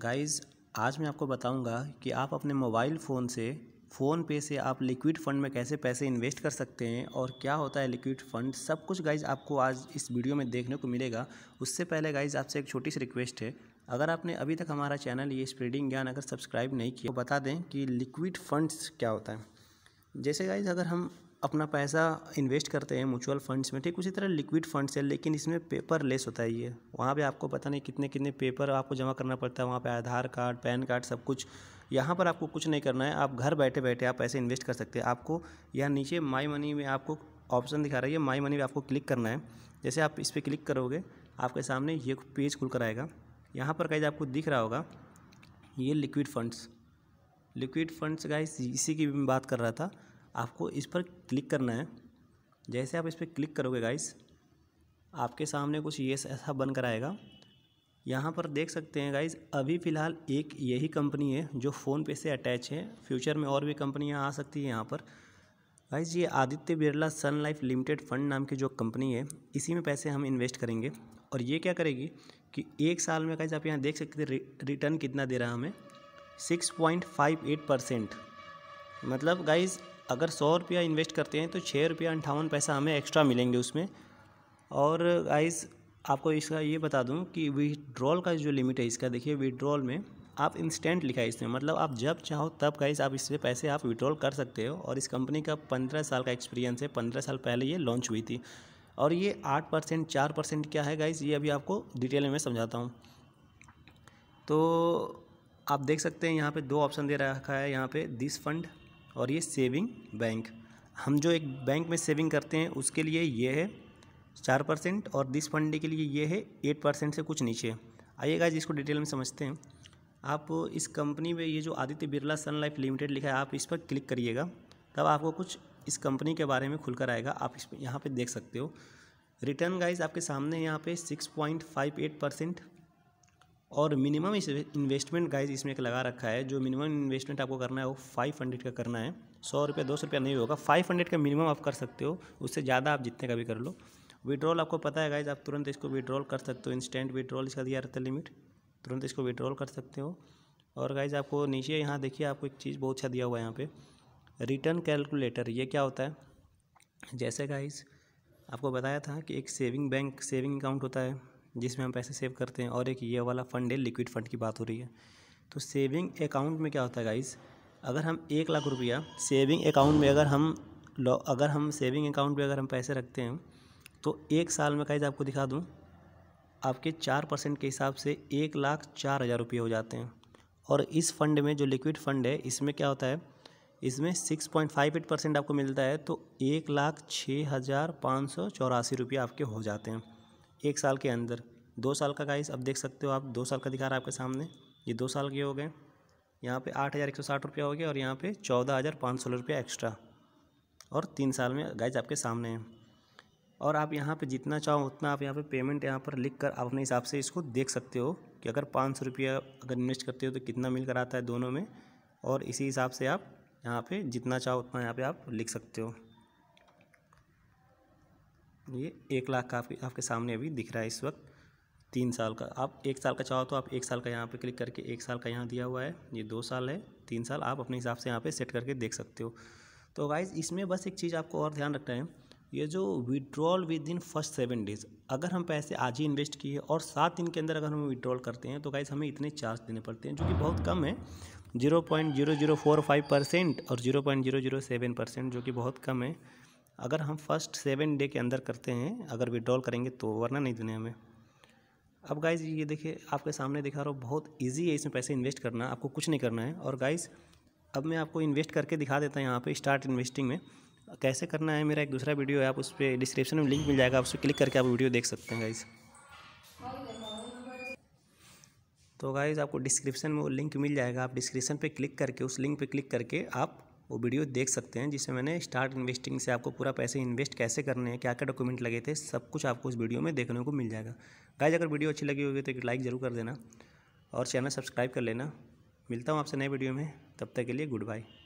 guys आज मैं आपको बताऊंगा कि आप अपने मोबाइल फ़ोन से फ़ोन पे से आप लिक्विड फंड में कैसे पैसे इन्वेस्ट कर सकते हैं और क्या होता है लिक्विड फंड सब कुछ गाइज आपको आज इस वीडियो में देखने को मिलेगा उससे पहले गाइज आपसे एक छोटी सी रिक्वेस्ट है अगर आपने अभी तक हमारा चैनल ये स्प्रेडिंग ज्ञान अगर सब्सक्राइब नहीं किया तो बता दें कि लिक्विड फंड्स क्या होता है जैसे गाइज अगर हम अपना पैसा इन्वेस्ट करते हैं म्यूचुअल फंड्स में ठीक उसी तरह लिक्विड फंड्स है लेकिन इसमें पेपर लेस होता है ये वहाँ पे आपको पता नहीं कितने कितने पेपर आपको जमा करना पड़ता है वहाँ पे आधार कार्ड पैन कार्ड सब कुछ यहाँ पर आपको कुछ नहीं करना है आप घर बैठे बैठे आप पैसे इन्वेस्ट कर सकते हैं आपको यहाँ नीचे माई मनी में आपको ऑप्शन दिखा रही है माई मनी में आपको क्लिक करना है जैसे आप इस पर क्लिक करोगे आपके सामने ये पेज खुल कर आएगा यहाँ पर कहीं आपको दिख रहा होगा ये लिक्विड फंड्स लिक्विड फंड्स का इसी की भी मैं बात कर रहा था आपको इस पर क्लिक करना है जैसे आप इस पर क्लिक करोगे गाइस आपके सामने कुछ ये ऐसा बन कर आएगा यहाँ पर देख सकते हैं गाइज अभी फ़िलहाल एक यही कंपनी है जो फ़ोन पे से अटैच है फ्यूचर में और भी कंपनियाँ आ सकती हैं यहाँ पर गाइज ये Aditya Birla Sun Life limited fund नाम की जो कंपनी है इसी में पैसे हम इन्वेस्ट करेंगे और ये क्या करेगी कि एक साल में गाइज आप यहाँ देख सकते रिटर्न कितना दे रहा है हमें six point five eight percent मतलब गाइज़ अगर सौ रुपया इन्वेस्ट करते हैं तो छः रुपया अंठावन पैसा हमें एक्स्ट्रा मिलेंगे उसमें और गाइस आपको इसका ये बता दूं कि विड्रॉल का जो लिमिट है इसका देखिए विड्रॉल में आप इंस्टेंट लिखा है इसमें मतलब आप जब चाहो तब गाइस आप इससे पैसे आप विड्रॉल कर सकते हो और इस कंपनी का पंद्रह साल का एक्सपीरियंस है पंद्रह साल पहले ये लॉन्च हुई थी और ये आठ परसेंट चार परसेंट क्या है गाइस ये अभी आपको डिटेल में समझाता हूँ तो आप देख सकते हैं यहाँ पे दो ऑप्शन दे रखा है यहाँ पे दिस फंड और ये सेविंग बैंक हम जो एक बैंक में सेविंग करते हैं उसके लिए ये है चार परसेंट और दिस फंडे के लिए ये है एट परसेंट से कुछ नीचे आइएगा इसको डिटेल में समझते हैं आप इस कंपनी में ये जो Aditya Birla Sun Life limited लिखा है आप इस पर क्लिक करिएगा तब आपको कुछ इस कंपनी के बारे में खुलकर आएगा आप इस यहाँ पर देख सकते हो रिटर्न गाइज़ आपके सामने यहाँ पे एट परसेंट और मिनिमम इस इन्वेस्टमेंट गाइज इसमें एक लगा रखा है जो मिनिमम इन्वेस्टमेंट आपको करना है वो फाइव हंड्रेड का करना है सौ रुपया दो सौ रुपया नहीं होगा फाइव हंड्रेड का मिनिमम आप कर सकते हो उससे ज़्यादा आप जितने का भी कर लो विड्रॉल आपको पता है गाइज आप तुरंत इसको विड्रॉल कर सकते हो इंस्टेंट विड्रॉल इसका दिया रहता है लिमिट तुरंत इसको विड्रॉल कर सकते हो और गाइज आपको नीचे यहाँ देखिए आपको एक चीज़ बहुत अच्छा दिया हुआ है यहाँ पे रिटर्न कैलकुलेटर ये क्या होता है जैसे गाइज आपको बताया था कि एक सेविंग बैंक सेविंग अकाउंट होता है जिसमें हम पैसे सेव करते हैं और एक ये वाला फ़ंड है लिक्विड फ़ंड की बात हो रही है तो सेविंग अकाउंट में क्या होता है गाइस अगर हम एक लाख रुपया सेविंग अकाउंट में अगर हम अगर हम सेविंग अकाउंट में अगर हम पैसे रखते हैं तो एक साल में गाइज आपको दिखा दूँ आपके चार परसेंट के हिसाब से एक लाख चार हज़ार रुपये हो जाते हैं और इस फंड में जो लिक्विड फंड है इसमें क्या होता है इसमें six point five eight percent आपको मिलता है तो एक लाख छः हज़ार पाँच सौ चौरासी रुपये आपके हो जाते हैं एक साल के अंदर दो साल का गाइस अब देख सकते हो आप दो साल का दिखा रहा है आपके सामने ये दो साल के हो गए यहाँ पे आठ हज़ार एक सौ साठ रुपया हो गया और यहाँ पे चौदह हज़ार पाँच सौ रुपया एक्स्ट्रा और तीन साल में गाइस आपके सामने है और आप यहाँ पे जितना चाहो उतना आप यहाँ पे पेमेंट यहाँ पर लिख कर आप अपने हिसाब से इसको देख सकते हो कि अगर पाँच सौ रुपया अगर इन्वेस्ट करते हो तो कितना मिल कर आता है दोनों में और इसी हिसाब से आप यहाँ पे जितना चाहो उतना यहाँ पे आप लिख सकते हो ये एक लाख का आपके आपके सामने अभी दिख रहा है इस वक्त तीन साल का आप एक साल का चाहो तो आप एक साल का यहाँ पे क्लिक करके एक साल का यहाँ दिया हुआ है ये दो साल है तीन साल आप अपने हिसाब से यहाँ पे सेट करके देख सकते हो तो गाइज़ इसमें बस एक चीज़ आपको और ध्यान रखना है ये जो withdrawal within first seven days अगर हम पैसे आज ही इन्वेस्ट किए और सात दिन के अंदर अगर हम विड्रॉल करते हैं तो गाइज हमें इतने चार्ज देने पड़ते हैं जो कि बहुत कम है zero point zero zero four five percent और zero point zero zero seven percent जो कि बहुत कम है अगर हम फर्स्ट सेवन डे के अंदर करते हैं अगर विड्रॉल करेंगे तो वरना नहीं दुनिया में अब गाइज़ ये देखिए आपके सामने दिखा रहा हूँ बहुत ईजी है इसमें पैसे इन्वेस्ट करना आपको कुछ नहीं करना है और गाइज़ अब मैं आपको इन्वेस्ट करके दिखा देता हूँ यहाँ पे स्टार्ट इन्वेस्टिंग में कैसे करना है मेरा एक दूसरा वीडियो है आप उस पर डिस्क्रिप्शन में लिंक मिल जाएगा आप उस पर क्लिक करके आप वीडियो देख सकते हैं गाइज़ तो गाइज़ आपको डिस्क्रिप्शन में वो लिंक मिल जाएगा आप डिस्क्रिप्शन पे क्लिक करके उस लिंक पे क्लिक करके आप वो वीडियो देख सकते हैं जिसमें मैंने स्टार्ट इन्वेस्टिंग से आपको पूरा पैसे इन्वेस्ट कैसे करने हैं क्या क्या डॉक्यूमेंट लगे थे सब कुछ आपको उस वीडियो में देखने को मिल जाएगा गाइज अगर वीडियो अच्छी लगी होगी तो एक लाइक ज़रूर कर देना और चैनल सब्सक्राइब कर लेना मिलता हूँ आपसे नए वीडियो में तब तक के लिए गुड बाय